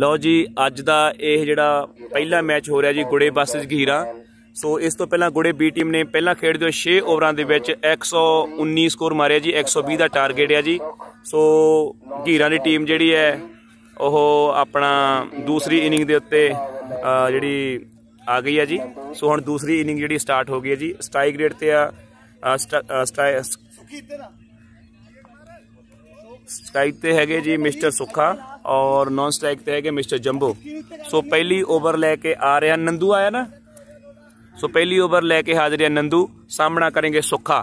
ਲਓ ਜੀ ਅੱਜ ਦਾ ਇਹ ਜਿਹੜਾ ਪਹਿਲਾ ਮੈਚ ਹੋ ਰਿਹਾ ਜੀ ਗੁੜੇ ਵਰਸਸ ਗਹੀਰਾ ਸੋ ਇਸ ਤੋਂ ਪਹਿਲਾਂ ਗੁੜੇ ਬੀ ਟੀਮ ਨੇ ਪਹਿਲਾਂ ਖੇਡਦੇ ਹੋਏ 6 ਓਵਰਾਂ ਦੇ ਵਿੱਚ 119 ਸਕੋਰ ਮਾਰਿਆ ਜੀ 120 ਦਾ ਟਾਰਗੇਟ ਹੈ ਜੀ ਸੋ ਗਹੀਰਾ ਦੀ ਟੀਮ ਜਿਹੜੀ ਹੈ ਉਹ ਆਪਣਾ ਦੂਸਰੀ ਇਨਿੰਗ ਦੇ ਉੱਤੇ ਜਿਹੜੀ ਆ ਗਈ ਹੈ ਜੀ ਸੋ ਹੁਣ ਦੂਸਰੀ ਇਨਿੰਗ ਜਿਹੜੀ ਸਟਾਰਟ ਹੋ ਗਈ ਹੈ ਜੀ ਸਟ੍ਰਾਈਕ ਰੇਟ ਤੇ ਆ ਸਟ੍ਰਾਈਕ ਸਟ੍ਰਾਈਕ ਤੇ ਹੈਗੇ ਜੀ ਮਿਸਟਰ ਸੁੱਖਾ ਔਰ ਨਾਨ ਸਟ੍ਰਾਈਕ ਤੇ ਹੈਗੇ ਮਿਸਟਰ ਜੰਬੋ ਸੋ ਪਹਿਲੀ ਓਵਰ ਲੈ ਕੇ ਆ ਰਿਹਾ ਨੰਦੂ ਆਇਆ ਨਾ ਸੋ ਪਹਿਲੀ ਓਵਰ ਲੈ ਕੇ ਹਾਜ਼ਰ ਹੈ ਨੰਦੂ ਸਾਹਮਣਾ ਕਰਨਗੇ ਸੁੱਖਾ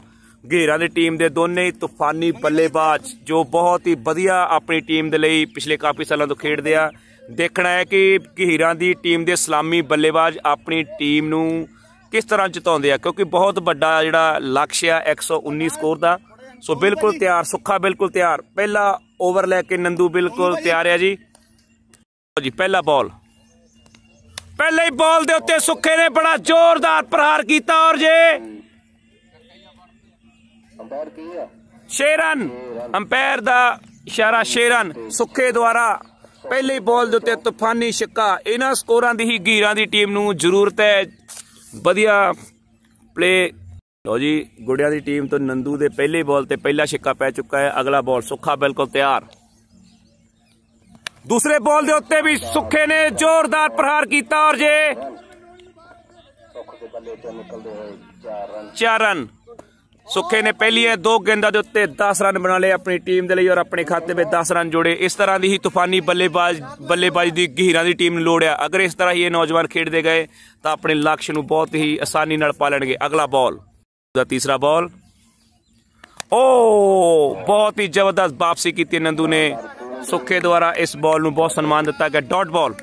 ਘੇਰਾ ਦੀ ਟੀਮ ਦੇ ਦੋਨੇ ਹੀ ਤੂਫਾਨੀ ਬੱਲੇਬਾਜ਼ ਜੋ ਬਹੁਤ ਹੀ ਵਧੀਆ ਆਪਣੀ ਟੀਮ ਦੇ ਲਈ ਪਿਛਲੇ ਕਾਫੀ ਸਾਲਾਂ ਤੋਂ ਖੇਡਦੇ ਆ ਦੇਖਣਾ ਹੈ ਕਿ ਘੇਰਾ ਦੀ ਟੀਮ ਦੇ ਸਲਾਮੀ ਬੱਲੇਬਾਜ਼ ਆਪਣੀ ਟੀਮ ਨੂੰ ਕਿਸ ਤਰ੍ਹਾਂ ਜਿਤਾਉਂਦੇ ਆ ਕਿਉਂਕਿ ਬਹੁਤ ਵੱਡਾ ਜਿਹੜਾ ਲਕਸ਼ ਆ 119 ਸਕੋਰ ਦਾ ਸੋ ਬਿਲਕੁਲ ਤਿਆਰ ਸੁੱਖਾ ਬਿਲਕੁਲ ਤਿਆਰ ਪਹਿਲਾ ਓਵਰ ਲੈ ਕੇ ਨੰਦੂ ਬਿਲਕੁਲ ਤਿਆਰ ਹੈ ਜੀ ਜੀ ਪਹਿਲਾ ਬਾਲ ਪਹਿਲੇ ਹੀ ਬਾਲ ਦੇ ਉੱਤੇ ਸੁੱਖੇ ਨੇ ਬੜਾ ਜ਼ੋਰਦਾਰ ਪ੍ਰਹਾਰ ਕੀਤਾ ਔਰ ਜੇ ਅੰਪਾਇਰ ਕੀ ਆ ਸ਼ੇਰਨ ਅੰਪਾਇਰ ਦਾ ਇਸ਼ਾਰਾ ਸ਼ੇਰਨ ਸੁੱਖੇ ਦੁਆਰਾ ਪਹਿਲੇ ਹੀ ਬਾਲ ਦੇ ਉੱਤੇ ਤੂਫਾਨੀ ਛੱਕਾ ਇਹਨਾਂ ਸਕੋਰਾਂ ਦੀ ਹੀ ਗੀਰਾਂ ਦੀ ਟੀਮ ਨੂੰ ਜ਼ਰੂਰਤ ਹੈ ਵਧੀਆ ਪਲੇ ਲੋ ਜੀ ਗੁੜਿਆਂ ਦੀ ਟੀਮ ਤੋਂ ਨੰਦੂ ਦੇ ਪਹਿਲੇ ਬਾਲ ਤੇ ਪਹਿਲਾ ਛੱਕਾ ਪੈ ਚੁੱਕਾ ਹੈ ਅਗਲਾ ਬਾਲ ਸੁੱਖਾ ਬਿਲਕੁਲ ਤਿਆਰ ਦੂਸਰੇ ਬਾਲ ਦੇ ਉੱਤੇ ਵੀ ਸੁੱਖੇ ਨੇ ਜ਼ੋਰਦਾਰ ਪ੍ਰਹਾਰ ਕੀਤਾ ਔਰ ਜੇ ਚਾਰ ਰਨ ਸੁੱਖੇ ਨੇ ਪਹਿਲੀ ਹੈ ਦੋ ਗੇਂਦਾਂ ਦੇ ਉੱਤੇ 10 ਰਨ ਬਣਾ ਲਏ ਆਪਣੀ ਟੀਮ ਦੇ ਲਈ ਔਰ ਆਪਣੇ ਖਾਤੇ ਵਿੱਚ 10 ਰਨ ਜੋੜੇ ਇਸ ਤਰ੍ਹਾਂ ਦੀ ਹੀ ਤੂਫਾਨੀ ਬੱਲੇਬਾਜ਼ ਬੱਲੇਬਾਜ਼ ਦੀ ਗਹਿਰਾ ਦੀ ਟੀਮ ਨੂੰ ਲੋੜਿਆ ਅਗਰ ਇਸ ਤਰ੍ਹਾਂ ਹੀ ਇਹ ਨੌਜਵਾਨ ਖੇਡਦੇ ਗਏ ਤਾਂ ਆਪਣੇ ਲਕਸ਼ ਨੂੰ ਬਹੁਤ ਹੀ ਆਸਾਨੀ ਨਾਲ ਪਾ ਲੈਣਗੇ ਅਗਲਾ ਬਾਲ उसका तीसरा बॉल ओ बहुत ही जबरदस्त वापसी की थी नंदू ने सुखे द्वारा इस बॉल ਨੂੰ ਬਹੁਤ ਸਨਮਾਨ ਦਿੱਤਾ ਗਿਆ ਡਾਟ ਬਾਲ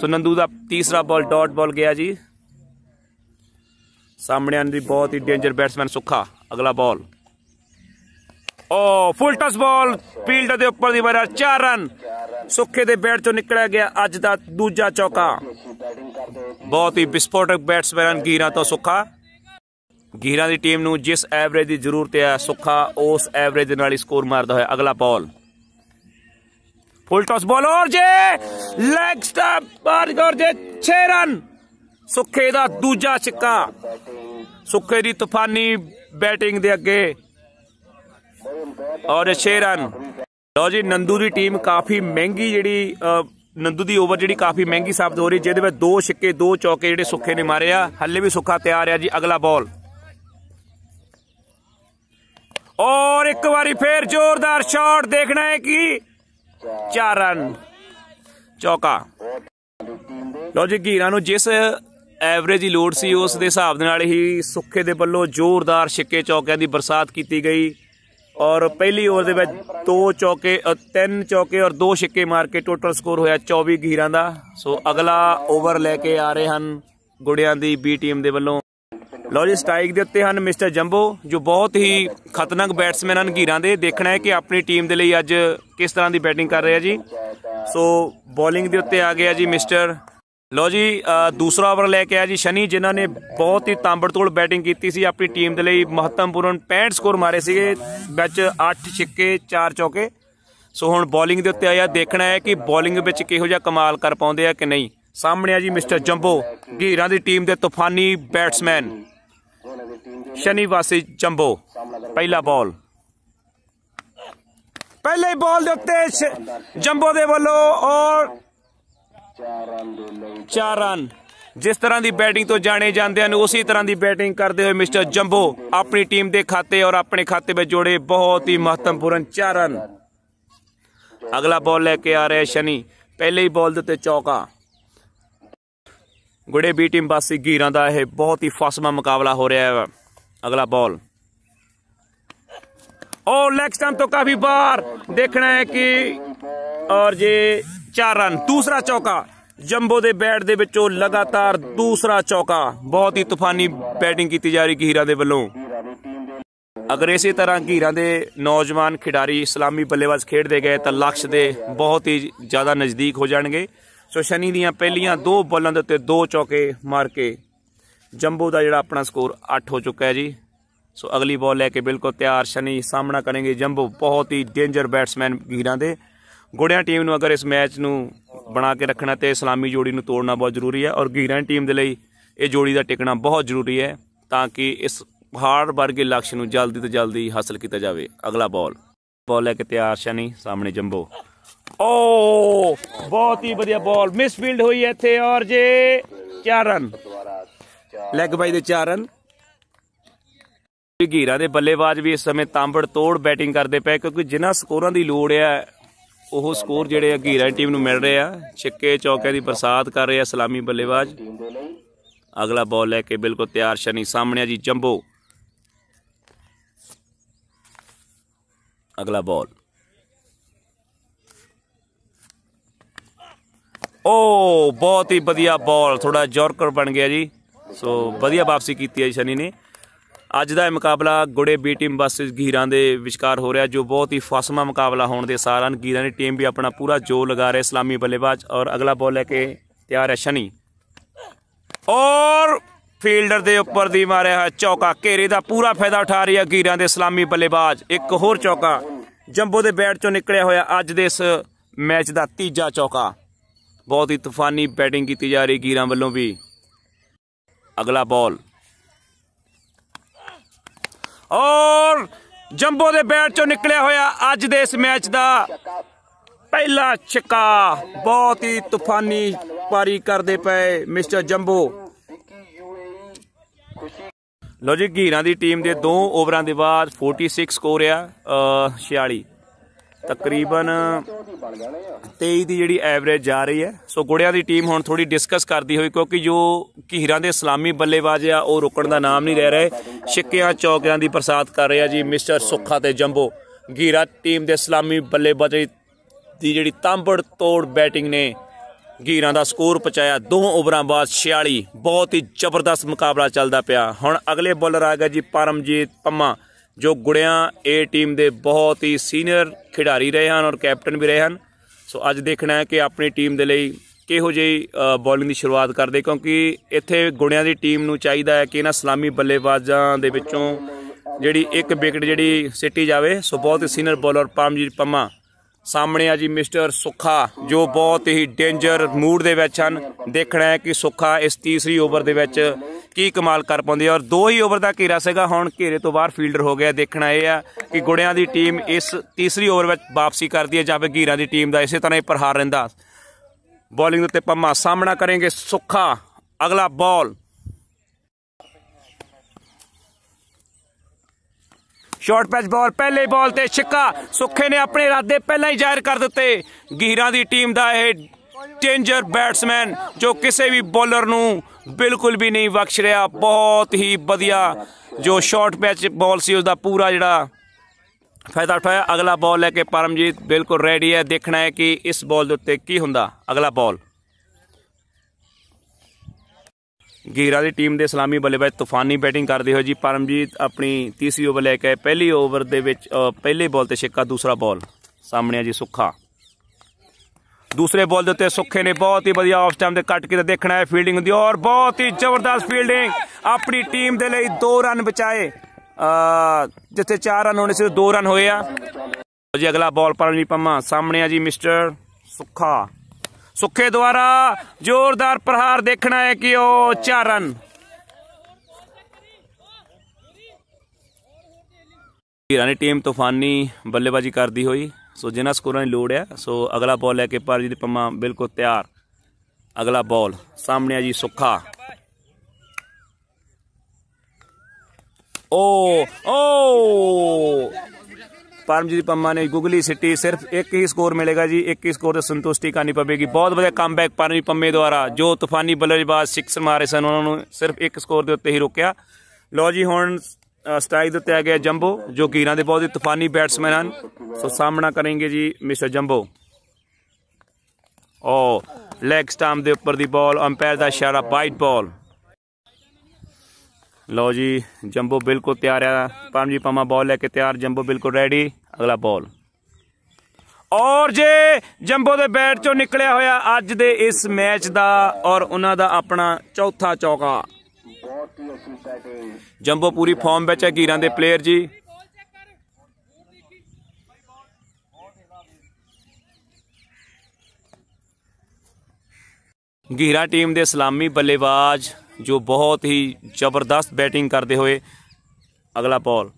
ਸੋ ਨੰਦੂ ਦਾ ਤੀਸਰਾ ਬਾਲ ਡਾਟ ਬਾਲ ਗਿਆ ਜੀ ਸਾਹਮਣੇ ਆਂਦੀ ਬਹੁਤ ਹੀ ਡੇਂਜਰ ਬੈਟਸਮੈਨ ਸੁੱਖਾ ਅਗਲਾ ਬਾਲ ਓ ਫੁੱਲ ਟਸ ਬਾਲ ਫੀਲਡ ਦੇ ਉੱਪਰ ਦੀ ਮਾਰਿਆ 4 ਰਨ ਸੁੱਖੇ ਦੇ ਬੈਟ ਚੋਂ ਨਿਕਲਿਆ ਗਿਆ ਅੱਜ ਦਾ ਦੂਜਾ ਚੌਕਾ ਬਹੁਤ ਹੀ ਵਿਸਫੋਟਕ ਬੈਟਸਮੈਨ ਗੀਰਾ ਤੋਂ ਸੁੱਖਾ ਗੀਰਾ ਦੀ ਟੀਮ ਨੂੰ ਜਿਸ ਐਵਰੇਜ ਦੀ ਜ਼ਰੂਰਤ ਹੈ ਸੁੱਖਾ ਉਸ ਐਵਰੇਜ ਨਾਲ ਹੀ ਸਕੋਰ ਮਾਰਦਾ ਹੋਇਆ ਅਗਲਾ ਬਾਲ ਫੁੱਲ ਟਾਸ ਬਾਲ ਔਰ ਜੇ ਲੈਗ ਸਟਾਪ ਬਾਰ ਗੌਰ ਜੇ 6 ਰਨ ਸੁੱਖੇ ਦਾ ਦੂਜਾ ਛੱਕਾ ਸੁੱਖੇ ਦੀ ਤੂਫਾਨੀ ਬੈਟਿੰਗ ਦੇ ਅੱਗੇ ਔਰ 6 ਰਨ ਲੋ ਜੀ ਨੰਦੂ ਦੀ ਟੀਮ ਕਾਫੀ ਮਹਿੰਗੀ ਜਿਹੜੀ ਨੰਦੂ ਦੀ ਓਵਰ ਜਿਹੜੀ ਕਾਫੀ ਮਹਿੰਗੀ ਸਾਬਤ ਹੋ ਰਹੀ ਜਿਹਦੇ ਵਿੱਚ ਦੋ ਛੱਕੇ ਦੋ ਚੌਕੇ ਜਿਹੜੇ ਸੁੱਖੇ ਨੇ ਮਾਰੇ ਆ ਹੱਲੇ ਵੀ ਸੁੱਖਾ ਤਿਆਰ ਆ ਜੀ ਅਗਲਾ ਬਾਲ ਔਰ ਇੱਕ ਵਾਰੀ ਫੇਰ ਜ਼ੋਰਦਾਰ ਸ਼ਾਟ ਦੇਖਣਾ ਹੈ कि ਚਾਰ ਰਨ ਚੌਕਾ ਲੋ ਜੀ ਗੀਰਾਂ ਨੂੰ ਜਿਸ ਐਵਰੇਜ ਹੀ ਲੋਡ ਸੀ ਉਸ ਦੇ ਹਿਸਾਬ ਦੇ ਨਾਲ ਹੀ ਸੁੱਖੇ ਦੇ ਵੱਲੋਂ ਜ਼ੋਰਦਾਰ ਛੱਕੇ ਚੌਕਿਆਂ ਦੀ ਬਰਸਾਤ ਕੀਤੀ ਗਈ ਔਰ ਪਹਿਲੀ ਓਵਰ ਦੇ ਵਿੱਚ ਦੋ ਚੌਕੇ ਤਿੰਨ ਚੌਕੇ ਔਰ ਦੋ ਛੱਕੇ ਮਾਰ ਕੇ ਟੋਟਲ ਸਕੋਰ ਹੋਇਆ 24 ਗੀਰਾਂ ਦਾ ਸੋ ਅਗਲਾ ਓਵਰ ਲੈ ਕੇ ਆ ਰਹੇ ਹਨ ਗੁੜਿਆਂ ਦੀ ਬੀ ਟੀਮ ਦੇ ਵੱਲੋਂ ਲੋ ਜੀ ਸਟਾਈਕ ਦੇ ਉੱਤੇ ਹਨ ਮਿਸਟਰ ਜੰਬੋ ਜੋ ਬਹੁਤ ਹੀ ਖਤਰਨਾਕ ਬੈਟਸਮੈਨ ਹਨ ਘੀਰਾਂ ਦੇ ਦੇਖਣਾ ਹੈ ਕਿ ਆਪਣੀ ਟੀਮ ਦੇ ਲਈ ਅੱਜ ਕਿਸ ਤਰ੍ਹਾਂ ਦੀ ਬੈਟਿੰਗ ਕਰ ਰਿਹਾ ਜੀ ਸੋ ਬੋਲਿੰਗ ਦੇ ਉੱਤੇ ਆ ਗਿਆ ਜੀ ਮਿਸਟਰ ਲੋ ਜੀ ਦੂਸਰਾ ਓਵਰ ਲੈ ਕੇ ਆਇਆ ਜੀ ਸ਼ਨੀ ਜਿਨ੍ਹਾਂ ਨੇ ਬਹੁਤ ਹੀ ਤਾਂਬੜਤੋੜ ਬੈਟਿੰਗ ਕੀਤੀ ਸੀ ਆਪਣੀ ਟੀਮ ਦੇ ਲਈ ਮਹੱਤਵਪੂਰਨ 65 ਸਕੋਰ ਮਾਰੇ ਸੀਗੇ ਵਿੱਚ 8 ਛੱਕੇ 4 ਚੌਕੇ ਸੋ ਹੁਣ ਬੋਲਿੰਗ ਦੇ ਉੱਤੇ ਆਇਆ ਦੇਖਣਾ ਹੈ ਕਿ ਬੋਲਿੰਗ ਵਿੱਚ ਕਿਹੋ ਜਿਹਾ ਕਮਾਲ ਕਰ ਪਾਉਂਦੇ ਆ ਕਿ ਨਹੀਂ ਸਾਹਮਣੇ ਆ ਜੀ ਮਿਸਟਰ ਜੰਬੋ ਘੀਰਾਂ ਦੀ ਟੀਮ ਦੇ ਤੂਫਾਨੀ ਬੈਟਸਮੈਨ ਸ਼ਨੀ ਵਾਸੀ ਜੰਬੋ ਪਹਿਲਾ ਬਾਲ ਪਹਿਲੇ ਬਾਲ ਦੇ ਉੱਤੇ ਜੰਬੋ ਦੇ ਵੱਲੋਂ ਔਰ 4 ਰਨ ਜਿਸ ਤਰ੍ਹਾਂ ਦੀ ਬੈਟਿੰਗ ਤੋਂ ਜਾਣੇ ਜਾਂਦੇ ਹਨ ਉਸੇ ਤਰ੍ਹਾਂ ਦੀ ਬੈਟਿੰਗ ਕਰਦੇ ਹੋਏ ਮਿਸਟਰ ਜੰਬੋ ਆਪਣੀ ਟੀਮ ਦੇ ਖਾਤੇ ਔਰ ਆਪਣੇ ਖਾਤੇ ਵਿੱਚ ਜੋੜੇ ਬਹੁਤ ਹੀ ਮਹੱਤਵਪੂਰਨ 4 ਰਨ ਅਗਲਾ ਬਾਲ ਲੈ ਕੇ ਆ ਰਿਹਾ ਸ਼ਨੀ ਪਹਿਲੇ ਹੀ ਬਾਲ ਦੇ ਉੱਤੇ ਚੌਕਾ ਗੁੜੇ ਬੀ ਟੀਮ ਬਾਸੀ ਗੀਰਾਂ ਦਾ ਇਹ ਬਹੁਤ ਹੀ ਫਸਮਾ ਮੁਕਾਬਲਾ ਹੋ ਰਿਹਾ ਹੈ ਅਗਲਾ ਬਾਲ ਉਹ ਲੈਗ ਸਟੰਪ ਤੋਂ ਕਾਫੀ ਬਾਹਰ ਦੇਖਣਾ ਹੈ ਕਿ ਔਰ ਜੇ ਚਾਰ ਰਨ ਦੂਸਰਾ ਚੌਕਾ ਜੰਬੋ ਦੇ ਬੈਟ ਦੇ ਵਿੱਚੋਂ ਲਗਾਤਾਰ ਦੂਸਰਾ ਚੌਕਾ ਬਹੁਤ ਹੀ ਤੂਫਾਨੀ ਬੈਟਿੰਗ ਕੀਤੀ ਜਾ ਰਹੀ ਗੀਰਾਂ ਦੇ ਵੱਲੋਂ ਅਗਰ ਇਸੇ ਤਰ੍ਹਾਂ ਗੀਰਾਂ ਦੇ ਨੌਜਵਾਨ ਖਿਡਾਰੀ ਇਸਲਾਮੀ ਬੱਲੇਬਾਜ਼ ਖੇਡਦੇ ਗਏ ਤਾਂ ਲਕਸ਼ ਦੇ ਬਹੁਤ ਹੀ ਜ਼ਿਆਦਾ ਨਜ਼ਦੀਕ ਹੋ ਜਾਣਗੇ ਸੋ ਸ਼ਨੀ ਦੀਆਂ ਪਹਿਲੀਆਂ ਦੋ ਬੋਲਾਂ ਦੇ ਉੱਤੇ ਦੋ ਚੌਕੇ ਮਾਰ ਕੇ ਜੰਬੋ ਦਾ ਜਿਹੜਾ ਆਪਣਾ ਸਕੋਰ 8 ਹੋ ਚੁੱਕਾ ਹੈ ਜੀ ਸੋ ਅਗਲੀ ਬਾਲ ਲੈ ਕੇ ਬਿਲਕੁਲ ਤਿਆਰ ਸ਼ਨੀ ਸਾਹਮਣਾ ਕਰਨਗੇ ਜੰਬੋ ਬਹੁਤ ਹੀ ਡੇਂਜਰ ਬੈਟਸਮੈਨ ਗੀਰਾਂ ਦੇ ਗੋੜਿਆਂ ਟੀਮ ਨੂੰ ਅਗਰ ਇਸ ਮੈਚ ਨੂੰ ਬਣਾ ਕੇ ਰੱਖਣਾ ਤੇ ਇਸਲਾਮੀ ਜੋੜੀ ਨੂੰ ਤੋੜਨਾ ਬਹੁਤ ਜ਼ਰੂਰੀ ਹੈ ਔਰ ਗੀਰਾਂ ਟੀਮ ਦੇ ਲਈ ਇਹ ਜੋੜੀ ਦਾ ਟਿਕਣਾ ਬਹੁਤ ਜ਼ਰੂਰੀ ਹੈ ਤਾਂ ਕਿ ਇਸ ਹਾਰ ਵਰਗੇ ਲਕਸ਼ ਨੂੰ ਜਲਦੀ ਤੋਂ ਜਲਦੀ ਹਾਸਲ ਕੀਤਾ ਜਾਵੇ ਅਗਲਾ ਬਾਲ ਬਾਲ ਲੈ ਕੇ ਤਿਆਰ ਸ਼ਨੀ ਸਾਹਮਣੇ ਜੰਬੋ ਓ ਬਹੁਤ ਹੀ ਵਧੀਆ ਬਾਲ ਮਿਸ ਫੀਲਡ ਹੋਈ ਇੱਥੇ ਔਰ ਜੇ 4 ਰਨ ਲੈਗ ਬਾਈ ਦੇ 4 ਰਨ ਘੀਰਾ ਦੇ ਬੱਲੇਬਾਜ਼ ਵੀ ਇਸ ਸਮੇਂ ਤਾਂਬੜ ਤੋੜ ਬੈਟਿੰਗ ਕਰਦੇ ਪਏ ਕਿਉਂਕਿ ਜਿਨ੍ਹਾਂ ਸਕੋਰਾਂ ਦੀ ਲੋੜ ਹੈ ਉਹ ਸਕੋਰ ਜਿਹੜੇ ਆ ਘੀਰਾ ਟੀਮ ਨੂੰ ਮਿਲ ਰਹੇ ਆ ਛੱਕੇ ਚੌਕੇ ਦੀ ਬਰਸਾਤ ਕਰ ਰਿਹਾ ਸਲਾਮੀ ਬੱਲੇਬਾਜ਼ ਅਗਲਾ ਬਾਲ ਲੈ ਕੇ ਬਿਲਕੁਲ ਤਿਆਰ ਸ਼ਨੀ ਸਾਹਮਣੇ ਜੀ ਜੰਬੋ ਅਗਲਾ ਬਾਲ ਓ ਬਹੁਤ ਹੀ ਵਧੀਆ ਬਾਲ ਥੋੜਾ ਜੋਰਕਰ ਬਣ ਗਿਆ ਜੀ ਸੋ ਵਧੀਆ ਵਾਪਸੀ ਕੀਤੀ ਹੈ ਸ਼ਨੀ ਨੇ ਅੱਜ ਦਾ ਇਹ ਮੁਕਾਬਲਾ ਗੁੜੇ ਬੀ ਟੀਮ ਵਰਸਸ ਗੀਰਾਂ ਦੇ ਵਿਚਕਾਰ ਹੋ ਰਿਹਾ ਜੋ ਬਹੁਤ ਹੀ ਫਸਮਾ ਮੁਕਾਬਲਾ ਹੋਣ ਦੇ ਸਾਰਨ ਗੀਰਾਂ ਦੀ ਟੀਮ ਵੀ ਆਪਣਾ ਪੂਰਾ ਜੋਰ ਲਗਾ ਰਹੀ ਸਲਾਮੀ ਬੱਲੇਬਾਜ਼ ਔਰ ਅਗਲਾ ਬਾਲ ਲੈ ਕੇ ਤਿਆਰ ਹੈ ਸ਼ਨੀ ਔਰ ਫੀਲਡਰ ਦੇ ਉੱਪਰ ਦੀ ਮਾਰਿਆ ਹੈ ਚੌਕਾ ਘੇਰੇ ਦਾ ਪੂਰਾ ਫਾਇਦਾ ਉਠਾ ਰਹੀ ਹੈ ਗੀਰਾਂ ਦੇ ਸਲਾਮੀ ਬੱਲੇਬਾਜ਼ ਇੱਕ ਹੋਰ ਚੌਕਾ ਜੰਬੋ ਦੇ ਬੈਟ ਚੋਂ ਨਿਕਲਿਆ ਹੋਇਆ ਅੱਜ ਦੇ ਇਸ ਮੈਚ ਦਾ ਤੀਜਾ ਚੌਕਾ ਬਹੁਤ ਹੀ ਤੂਫਾਨੀ ਬੈਟਿੰਗ ਕੀਤੀ ਜਾ ਰਹੀ ਕੀਰਾਂ ਵੱਲੋਂ ਵੀ ਅਗਲਾ ਬਾਲ ਔਰ ਜੰਬੋ ਦੇ ਬੈਟ ਚੋਂ ਨਿਕਲਿਆ ਹੋਇਆ ਅੱਜ ਦੇ ਇਸ ਮੈਚ ਦਾ ਪਹਿਲਾ ਛੱਕਾ ਬਹੁਤ ਹੀ ਤੂਫਾਨੀ ਪਾਰੀ ਕਰਦੇ ਪਏ ਮਿਸਟਰ ਜੰਬੋ ਲੋ ਜੀ ਘੀਰਾਂ ਦੀ ਟੀਮ ਦੇ ਦੋ ਓਵਰਾਂ ਦੇ ਬਾਅਦ 46 ਸਕੋਰ ਆ 46 ਤਕਰੀਬਨ 23 ਦੀ ਜਿਹੜੀ ਐਵਰੇਜ ਜਾ ਰਹੀ ਹੈ ਸੋ ਗੁੜਿਆਂ ਦੀ ਟੀਮ ਹੁਣ ਥੋੜੀ ਡਿਸਕਸ ਕਰਦੀ ਹੋਈ ਕਿਉਂਕਿ ਜੋ ਘੀਰਾਂ ਦੇ ਇਸਲਾਮੀ ਬੱਲੇਬਾਜ਼ ਆ ਉਹ ਰੁਕਣ ਦਾ ਨਾਮ ਨਹੀਂ ਲੈ ਰਹੇ ਛਿੱਕਿਆਂ ਚੌਕਿਆਂ ਦੀ ਪ੍ਰਸਾਦ ਕਰ ਰਿਹਾ ਜੀ ਮਿਸਟਰ ਸੁੱਖਾ ਤੇ ਜੰਬੋ ਘੀਰਾ ਟੀਮ ਦੇ ਇਸਲਾਮੀ ਬੱਲੇਬਾਜ਼ ਦੀ ਜਿਹੜੀ ਤਾਂਬੜ ਤੋੜ ਬੈਟਿੰਗ ਨੇ ਗੀਰਾਂ ਦਾ ਸਕੋਰ ਪਹੁੰਚਾਇਆ ਦੋਹਾਂ ਓਵਰਾਂ ਬਾਅਦ 46 ਬਹੁਤ ਹੀ ਜ਼ਬਰਦਸਤ ਮੁਕਾਬਲਾ ਚੱਲਦਾ ਪਿਆ ਹੁਣ ਅਗਲੇ ਬੋਲਰ ਆ ਗਿਆ ਜੀ ਪਰਮਜੀਤ ਪੰਮਾ ਜੋ ਗੁੜਿਆਂ ਏ ਟੀਮ ਦੇ ਬਹੁਤ ਹੀ ਸੀਨੀਅਰ ਖਿਡਾਰੀ ਰਹੇ ਹਨ ਔਰ ਕੈਪਟਨ ਵੀ ਰਹੇ ਹਨ ਸੋ ਅੱਜ ਦੇਖਣਾ ਹੈ ਕਿ ਆਪਣੀ ਟੀਮ ਦੇ ਲਈ ਕਿਹੋ ਜਿਹੀ ਬੋਲਿੰਗ ਦੀ ਸ਼ੁਰੂਆਤ ਕਰਦੇ ਕਿਉਂਕਿ ਇੱਥੇ ਗੁੜਿਆਂ ਦੀ ਟੀਮ ਨੂੰ ਚਾਹੀਦਾ ਹੈ ਕਿ ਇਹਨਾਂ ਸਲਾਮੀ ਬੱਲੇਬਾਜ਼ਾਂ ਦੇ ਵਿੱਚੋਂ ਜਿਹੜੀ ਇੱਕ ਵਿਕਟ ਜਿਹੜੀ ਸਿੱਟੀ ਜਾਵੇ ਸੋ ਬਹੁਤ ਹੀ ਸੀਨੀਅਰ ਬੋਲਰ ਪਾਮਜੀਤ ਪੰਮਾ ਸਾਹਮਣੇ ਆ ਜੀ ਮਿਸਟਰ ਸੁੱਖਾ ਜੋ ਬਹੁਤ ਹੀ ਡੇਂਜਰ ਮੂਡ ਦੇ ਵਿੱਚ ਹਨ ਦੇਖਣਾ ਹੈ ਕਿ ਸੁੱਖਾ ਇਸ ਤੀਸਰੀ ਓਵਰ ਦੇ ਵਿੱਚ ਕੀ ਕਮਾਲ ਕਰ ਪਾਉਂਦੀ ਔਰ ਦੋ ਹੀ ਓਵਰ ਦਾ ਘੇਰਾ ਸੀਗਾ ਹੁਣ ਘੇਰੇ ਤੋਂ ਬਾਹਰ ਫੀਲਡਰ ਹੋ ਗਿਆ ਦੇਖਣਾ ਇਹ ਆ ਕਿ ਗੁੜਿਆਂ ਦੀ ਟੀਮ ਇਸ ਤੀਸਰੀ ਓਵਰ ਵਿੱਚ ਵਾਪਸੀ ਕਰਦੀ ਹੈ ਫਿਰ ਘੀਰਾਂ ਦੀ ਟੀਮ ਦਾ ਇਸੇ ਤਰ੍ਹਾਂ ਹੀ ਪ੍ਰਹਾਰ ਰਹਿੰਦਾ ਬੋਲਿੰਗ ਦੇ ਉੱਤੇ ਪੰਮਾ ਸਾਹਮਣਾ ਕਰਨਗੇ ਸੁੱਖਾ ਅਗਲਾ ਬਾਲ ਸ਼ਾਰਟ ਪੈਚ ਬਾਲ ਪਹਿਲੇ ਬਾਲ ਤੇ ਛੱਕਾ ਸੁੱਖੇ ਨੇ ਆਪਣੇ ਇਰਾਦੇ ਪਹਿਲਾਂ ਹੀ ਜ਼ਾਹਿਰ ਕਰ ਦਿੱਤੇ ਗੀਰਾਂ ਦੀ ਟੀਮ ਦਾ ਇਹ ਡੇਂਜਰ ਬੈਟਸਮੈਨ ਜੋ ਕਿਸੇ ਵੀ ਬੋਲਰ ਨੂੰ ਬਿਲਕੁਲ ਵੀ ਨਹੀਂ ਬਖਸ਼ ਰਿਹਾ ਬਹੁਤ ਹੀ ਵਧੀਆ ਜੋ ਸ਼ਾਰਟ ਪੈਚ ਬਾਲ ਸੀ ਉਸ ਦਾ ਪੂਰਾ ਜਿਹੜਾ ਫਾਇਦਾ ਉਠਾਇਆ ਅਗਲਾ ਬਾਲ ਲੈ ਕੇ ਪਰਮਜੀਤ ਬਿਲਕੁਲ ਰੈਡੀ ਹੈ ਦੇਖਣਾ ਹੈ ਕਿ ਇਸ ਬਾਲ ਦੇ ਉੱਤੇ ਕੀ ਹੁੰਦਾ ਅਗਲਾ ਬਾਲ ਗੀਰਾ ਦੀ ਟੀਮ ਦੇ ਸਲਾਮੀ ਬੱਲੇਬਾਜ਼ ਤੂਫਾਨੀ ਬੈਟਿੰਗ ਕਰਦੇ ਹੋ ਜੀ ਪਰਮਜੀਤ ਆਪਣੀ ਤੀਸਰੀ ਓਵਰ ਲੈ ਕੇ ਪਹਿਲੀ ਓਵਰ ਦੇ ਵਿੱਚ ਪਹਿਲੇ ਬਾਲ ਤੇ ਛੱਕਾ ਦੂਸਰਾ ਬਾਲ ਸਾਹਮਣੇ ਆ ਜੀ ਸੁੱਖਾ ਦੂਸਰੇ ਬਾਲ ਦੇ ਉੱਤੇ ਸੁੱਖੇ ਨੇ ਬਹੁਤ ਹੀ ਵਧੀਆ ਆਫ ਸਟੈਂਪ ਦੇ ਕੱਟ ਕੇ ਦੇਖਣਾ ਹੈ ਫੀਲਡਿੰਗ ਦੀ ਔਰ ਬਹੁਤ ਹੀ ਜ਼ਬਰਦਸਤ ਫੀਲਡਿੰਗ ਆਪਣੀ ਟੀਮ ਦੇ ਲਈ 2 ਰਨ ਬਚਾਏ ਜਿੱਥੇ 4 ਰਨ ਹੋਣੇ ਸੀ 2 ਰਨ ਹੋਏ ਆ ਜੀ ਅਗਲਾ ਬਾਲ ਪਰਮਜੀਤ ਪੰਮਾ ਸਾਹਮਣੇ ਆ ਜੀ ਮਿਸਟਰ ਸੁੱਖਾ ਸੁੱਖੇ ਦੁਆਰਾ ਜ਼ੋਰਦਾਰ ਪ੍ਰਹਾਰ ਦੇਖਣਾ ਹੈ ਕਿ ਉਹ ਚਾਰ ਰਨ ਹੀਰਾਨੀ ਟੀਮ ਤੂਫਾਨੀ ਬੱਲੇਬਾਜ਼ੀ ਕਰਦੀ ਹੋਈ ਸੋ ਜਿਨ੍ਹਾਂ ਸਕੋਰਾਂ ਦੀ ਲੋੜ ਹੈ ਸੋ ਅਗਲਾ ਬਾਲ ਲੈ ਕੇ ਪਾਰਜੀ ਦੇ ਪੰਮਾ ਬਿਲਕੁਲ ਤਿਆਰ ਅਗਲਾ ਬਾਲ ਸਾਹਮਣੇ ਜੀ ਸੁੱਖਾ ਓ ਓ ਪਰਮਜੀਤ ਪੰਮਾ ਨੇ ਗੁਗਲੀ ਸਿੱਟੀ ਸਿਰਫ ਇੱਕ ਹੀ ਸਕੋਰ ਮਿਲੇਗਾ ਜੀ ਇੱਕ ਹੀ ਸਕੋਰ ਤੇ ਸੰਤੁਸ਼ਟੀ ਕਰਨੀ ਪਵੇਗੀ ਬਹੁਤ ਵਧੀਆ ਕਮਬੈਕ ਪਰਮਜੀਤ ਪੰਮੇ ਦੁਆਰਾ ਜੋ ਤੂਫਾਨੀ ਬੱਲੇਬਾਜ਼ ਸਿਕਸ ਮਾਰੇ ਸਨ ਉਹਨਾਂ ਨੂੰ ਸਿਰਫ ਇੱਕ ਸਕੋਰ ਦੇ ਉੱਤੇ ਹੀ ਰੋਕਿਆ ਲੋ ਜੀ ਹੁਣ ਸਟਾਈਲ ਦੇ ਉੱਤੇ ਆ ਗਿਆ ਜੰਬੋ ਜੋ ਕੀਰਾਂ ਦੇ ਬਹੁਤ ਹੀ ਤੂਫਾਨੀ ਬੈਟਸਮੈਨ ਹਨ ਸੋ ਸਾਹਮਣਾ ਕਰਨਗੇ ਜੀ ਮਿਸਟਰ ਜੰਬੋ ਓ ਲੈਗ ਸਟਾਮ ਦੇ ਉੱਪਰ ਦੀ ਬਾਲ ਅੰਪਾਇਰ ਦਾ ਇਸ਼ਾਰਾ ਵਾਈਟ ਬਾਲ ਲਓ ਜੀ ਜੰਬੋ ਬਿਲਕੁਲ ਤਿਆਰ ਆ ਪਰਮ ਜੀ ਪਾਮਾ ਬਾਲ ਲੈ ਕੇ ਤਿਆਰ ਜੰਬੋ ਬਿਲਕੁਲ ਰੈਡੀ ਅਗਲਾ ਬਾਲ ਔਰ ਜੇ ਜੰਬੋ ਦੇ ਬੈਟ ਚੋਂ ਨਿਕਲਿਆ ਹੋਇਆ ਅੱਜ ਦੇ ਇਸ ਮੈਚ ਦਾ ਔਰ ਉਹਨਾਂ ਦਾ ਆਪਣਾ ਚੌਥਾ ਚੌਕਾ ਜੰਬੋ ਪੂਰੀ ਫਾਰਮ ਵਿੱਚ ਹੈ ਗੀਰਾਂ ਦੇ ਪਲੇਅਰ ਜੀ ਗੀਰਾ ਟੀਮ ਦੇ ਸਲਾਮੀ ਬੱਲੇਬਾਜ਼ ਜੋ ਬਹੁਤ ਹੀ ਜ਼ਬਰਦਸਤ ਬੈਟਿੰਗ ਕਰਦੇ ਹੋਏ ਅਗਲਾ ਬਾਲ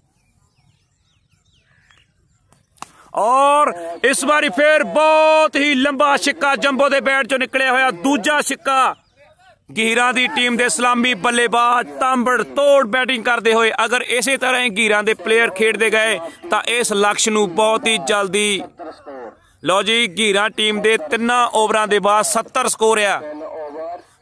ਔਰ ਇਸ ਵਾਰੀ ਫੇਰ ਬਹੁਤ ਹੀ ਲੰਬਾ ਛੱਕਾ ਜੰਬੋ ਦੇ ਬੈਟ ਚੋਂ ਨਿਕਲਿਆ ਹੋਇਆ ਦੂਜਾ ਛੱਕਾ ਗੀਰਾ ਦੀ ਟੀਮ ਦੇ ਇਸਲਾਮੀ ਬੱਲੇਬਾਜ਼ ਤਾਂਬੜ ਤੋੜ ਬੈਟਿੰਗ ਕਰਦੇ ਹੋਏ ਅਗਰ ਇਸੇ ਤਰ੍ਹਾਂ ਹੀ ਗੀਰਾ ਦੇ ਪਲੇਅਰ ਖੇਡਦੇ ਗਏ ਤਾਂ ਇਸ ਲਕਸ਼ ਨੂੰ ਬਹੁਤ ਹੀ ਜਲਦੀ ਲੋ ਜੀ ਗੀਰਾ ਟੀਮ ਦੇ ਤਿੰਨਾਂ ਓਵਰਾਂ ਦੇ ਬਾਅਦ 70 ਸਕੋਰ ਆ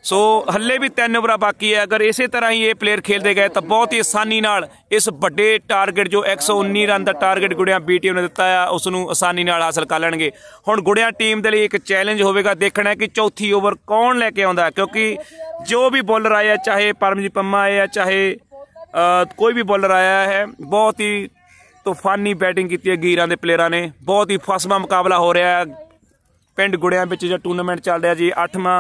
ਸੋ ਹੱਲੇ ਵੀ 3 ਓਵਰਾਂ ਬਾਕੀ ਹੈ ਅਗਰ ਇਸੇ ਤਰ੍ਹਾਂ ਹੀ ਇਹ ਪਲੇਅਰ ਖੇਲਦੇ ਗਏ ਤਾਂ ਬਹੁਤ ਹੀ ਆਸਾਨੀ ਨਾਲ ਇਸ ਵੱਡੇ ਟਾਰਗੇਟ ਜੋ 119 ਰਨ ਦਾ ਟਾਰਗੇਟ ਗੁੜਿਆ ਬੀਟੀ ਨੇ ਦਿੱਤਾ ਆ ਉਸ ਨੂੰ ਆਸਾਨੀ ਨਾਲ ਹਾਸਲ ਕਰ ਲੈਣਗੇ ਹੁਣ ਗੁੜਿਆ ਟੀਮ ਦੇ ਲਈ ਇੱਕ ਚੈਲੰਜ ਹੋਵੇਗਾ ਦੇਖਣਾ ਕਿ ਚੌਥੀ ਓਵਰ ਕੌਣ ਲੈ ਕੇ ਆਉਂਦਾ ਕਿਉਂਕਿ ਜੋ ਵੀ ਬੋਲਰ ਆਇਆ ਚਾਹੇ ਪਰਮਜੀ ਪੰਮਾ ਆਇਆ ਚਾਹੇ ਕੋਈ ਵੀ ਬੋਲਰ ਆਇਆ ਹੈ ਬਹੁਤ ਹੀ ਤੂਫਾਨੀ ਬੈਟਿੰਗ ਕੀਤੀ ਹੈ ਗੀਰਾਂ ਦੇ ਪਲੇਅਰਾਂ ਨੇ ਬਹੁਤ ਹੀ ਫਸਮਾ ਮੁਕਾਬਲਾ ਹੋ ਰਿਹਾ ਹੈ ਪਿੰਡ ਗੁੜਿਆਂ ਵਿੱਚ ਜਿਹੜਾ ਟੂਰਨਾਮੈਂਟ ਚੱਲ ਰਿਹਾ ਜੀ 8ਵਾਂ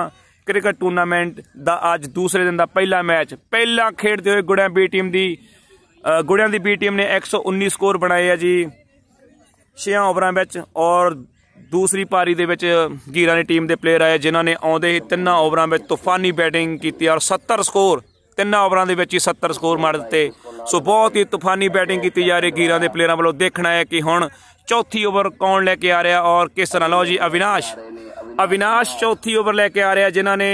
ਕ੍ਰਿਕਟ ਟੂਰਨਾਮੈਂਟ ਦਾ ਅੱਜ ਦੂਸਰੇ ਦਿਨ ਦਾ ਪਹਿਲਾ ਮੈਚ ਪਹਿਲਾਂ ਖੇਡਦੇ ਹੋਏ ਗੁੜਿਆਂ ਬੀ ਟੀਮ ਦੀ ਗੁੜਿਆਂ ਦੀ ਬੀ ਟੀਮ ਨੇ 119 ਸਕੋਰ ਬਣਾਏ ਆ ਜੀ 6 ਓਵਰਾਂ ਵਿੱਚ ਔਰ ਦੂਸਰੀ ਪਾਰੀ ਦੇ ਵਿੱਚ ਗੀਰਾ ਦੀ ਟੀਮ ਦੇ ਪਲੇਅਰ ਆਏ ਜਿਨ੍ਹਾਂ ਨੇ ਆਉਂਦੇ ਹੀ ਤਿੰਨਾਂ ਓਵਰਾਂ ਵਿੱਚ ਤੂਫਾਨੀ ਬੈਟਿੰਗ ਕੀਤੀ ਔਰ 70 ਸਕੋਰ ਤਿੰਨਾਂ ਓਵਰਾਂ ਦੇ ਵਿੱਚ ਹੀ 70 ਸਕੋਰ ਮਾਰ ਦਿੱਤੇ ਸੋ ਬਹੁਤ ਹੀ ਤੂਫਾਨੀ ਬੈਟਿੰਗ ਕੀਤੀ ਜਾ ਰਹੀ ਗੀਰਾ ਦੇ ਪਲੇਅਰਾਂ ਵੱਲੋਂ ਦੇਖਣਾ ਹੈ ਕਿ ਹੁਣ ਚੌਥੀ ਓਵਰ ਕੌਣ ਲੈ ਕੇ ਆ ਰਿਹਾ ਔਰ ਕਿਸ ਤਰ੍ਹਾਂ ਲਓ ਜੀ ਅਵਿਨਾਸ਼ ਅਵਿਨਾਸ਼ ਚੌਥੀ ਓਵਰ ਲੈ ਕੇ ਆ ਰਿਹਾ ਜਿਨ੍ਹਾਂ ਨੇ